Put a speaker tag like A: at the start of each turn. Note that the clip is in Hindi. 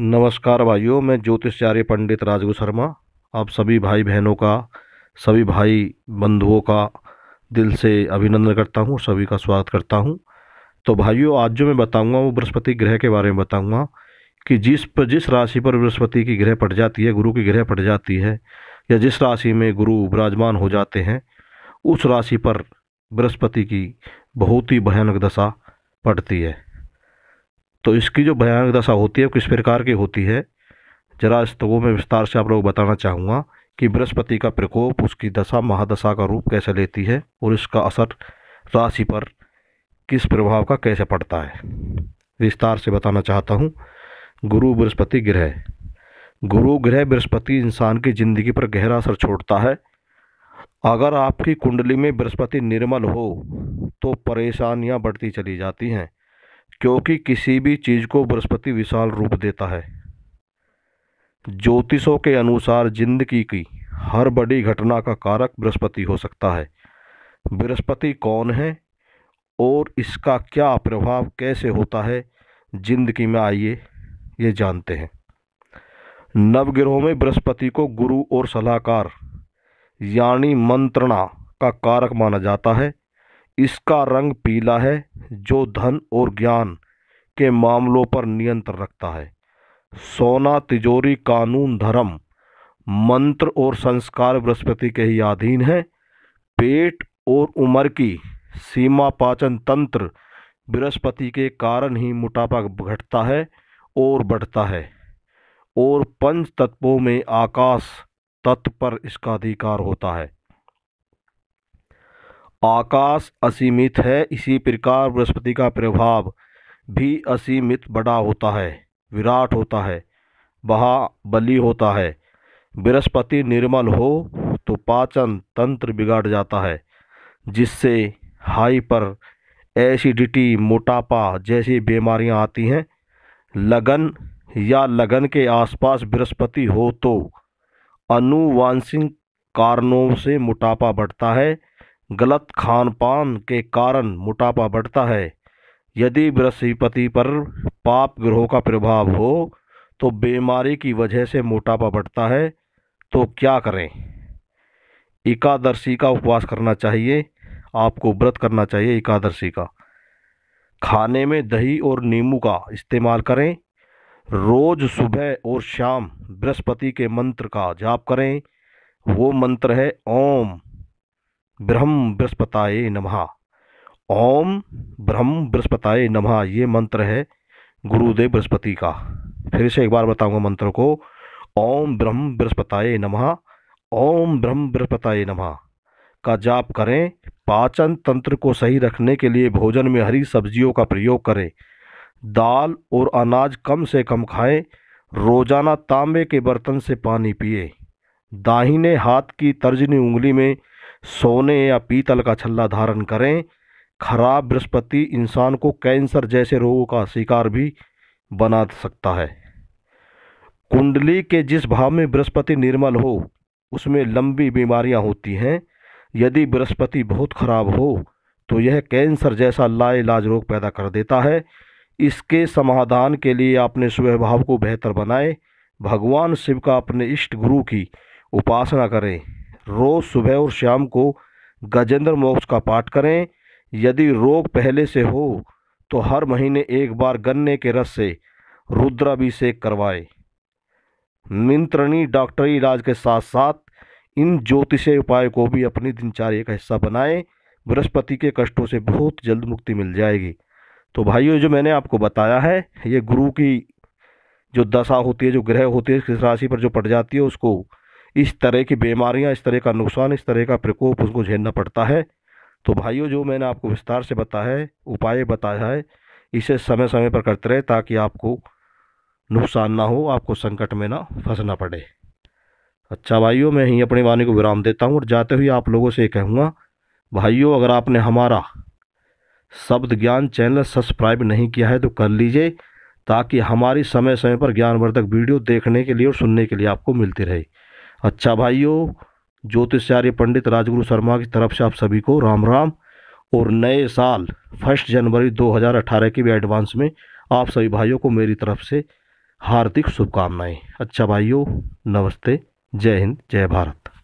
A: नमस्कार भाइयों मैं ज्योतिषचार्य पंडित राजगु शर्मा आप सभी भाई बहनों का सभी भाई बंधुओं का दिल से अभिनंदन करता हूँ सभी का स्वागत करता हूँ तो भाइयों आज जो मैं बताऊँगा वो बृहस्पति ग्रह के बारे में बताऊँगा कि जिस पर जिस राशि पर बृहस्पति की ग्रह पट जाती है गुरु की ग्रह पट जाती है या जिस राशि में गुरु विराजमान हो जाते हैं उस राशि पर बृहस्पति की बहुत ही भयानक दशा पड़ती है तो इसकी जो भयानक दशा होती है किस प्रकार की होती है जरा इस तो मैं विस्तार से आप लोग बताना चाहूँगा कि बृहस्पति का प्रकोप उसकी दशा महादशा का रूप कैसे लेती है और इसका असर राशि पर किस प्रभाव का कैसे पड़ता है विस्तार से बताना चाहता हूँ गुरु बृहस्पति ग्रह गुरु ग्रह बृहस्पति इंसान की ज़िंदगी पर गहरा असर छोड़ता है अगर आपकी कुंडली में बृहस्पति निर्मल हो तो परेशानियाँ बढ़ती चली जाती हैं क्योंकि किसी भी चीज़ को बृहस्पति विशाल रूप देता है ज्योतिषों के अनुसार जिंदगी की हर बड़ी घटना का कारक बृहस्पति हो सकता है बृहस्पति कौन है और इसका क्या प्रभाव कैसे होता है जिंदगी में आइए ये जानते हैं नवग्रहों में बृहस्पति को गुरु और सलाहकार यानी मंत्रणा का कारक माना जाता है इसका रंग पीला है जो धन और ज्ञान के मामलों पर नियंत्रण रखता है सोना तिजोरी कानून धर्म मंत्र और संस्कार बृहस्पति के ही अधीन है पेट और उम्र की सीमा पाचन तंत्र बृहस्पति के कारण ही मोटापा घटता है और बढ़ता है और पंच तत्वों में आकाश तत्व पर इसका अधिकार होता है आकाश असीमित है इसी प्रकार बृहस्पति का प्रभाव भी असीमित बड़ा होता है विराट होता है बली होता है बृहस्पति निर्मल हो तो पाचन तंत्र बिगाड़ जाता है जिससे हाइपर एसिडिटी मोटापा जैसी बीमारियां आती हैं लगन या लगन के आसपास बृहस्पति हो तो अनुवांशिक कारणों से मोटापा बढ़ता है गलत खान पान के कारण मोटापा बढ़ता है यदि बृहस्पति पर पाप ग्रहों का प्रभाव हो तो बीमारी की वजह से मोटापा बढ़ता है तो क्या करें एकादशी का उपवास करना चाहिए आपको व्रत करना चाहिए एकादशी का खाने में दही और नींबू का इस्तेमाल करें रोज़ सुबह और शाम बृहस्पति के मंत्र का जाप करें वो मंत्र है ओम ब्रह्म बृहस्पताये नमः ओम ब्रह्म बृहस्पताये नमः ये मंत्र है गुरुदेव बृहस्पति का फिर से एक बार बताऊंगा मंत्र को ओम ब्रह्म बृहस्पताये नमः ओम ब्रह्म बृहस्पताये नमः का जाप करें पाचन तंत्र को सही रखने के लिए भोजन में हरी सब्जियों का प्रयोग करें दाल और अनाज कम से कम खाएं रोज़ाना तांबे के बर्तन से पानी पिए दाहिने हाथ की तर्जनी उंगली में सोने या पीतल का छल्ला धारण करें खराब बृहस्पति इंसान को कैंसर जैसे रोगों का शिकार भी बना सकता है कुंडली के जिस भाव में बृहस्पति निर्मल हो उसमें लंबी बीमारियां होती हैं यदि बृहस्पति बहुत खराब हो तो यह कैंसर जैसा लाइलाज रोग पैदा कर देता है इसके समाधान के लिए अपने स्वभाव को बेहतर बनाए भगवान शिव का अपने इष्ट गुरु की उपासना करें रोज़ सुबह और शाम को गजेंद्र मोक्ष का पाठ करें यदि रोग पहले से हो तो हर महीने एक बार गन्ने के रस से रुद्राभिषेक करवाएं निंत्रणी डॉक्टरी इलाज के साथ साथ इन ज्योतिषीय उपाय को भी अपनी दिनचर्या का हिस्सा बनाएं बृहस्पति के कष्टों से बहुत जल्द मुक्ति मिल जाएगी तो भाइयों जो मैंने आपको बताया है ये गुरु की जो दशा होती है जो ग्रह होती है किस राशि पर जो पड़ जाती है उसको इस तरह की बीमारियां इस तरह का नुकसान इस तरह का प्रकोप उसको झेलना पड़ता है तो भाइयों जो मैंने आपको विस्तार से बताया है उपाय बताया है इसे समय समय पर करते रहे ताकि आपको नुकसान ना हो आपको संकट में ना फंसना पड़े अच्छा भाइयों मैं ही अपनी वाणी को विराम देता हूँ और जाते हुए आप लोगों से कहूँगा भाइयों अगर आपने हमारा शब्द ज्ञान चैनल सब्सक्राइब नहीं किया है तो कर लीजिए ताकि हमारी समय समय पर ज्ञानवर्धक वीडियो देखने के लिए और सुनने के लिए आपको मिलती रहे अच्छा भाइयों ज्योतिषार्य पंडित राजगुरु शर्मा की तरफ से आप सभी को राम राम और नए साल फर्स्ट जनवरी 2018 के भी एडवांस में आप सभी भाइयों को मेरी तरफ से हार्दिक शुभकामनाएं अच्छा भाइयों नमस्ते जय हिंद जय भारत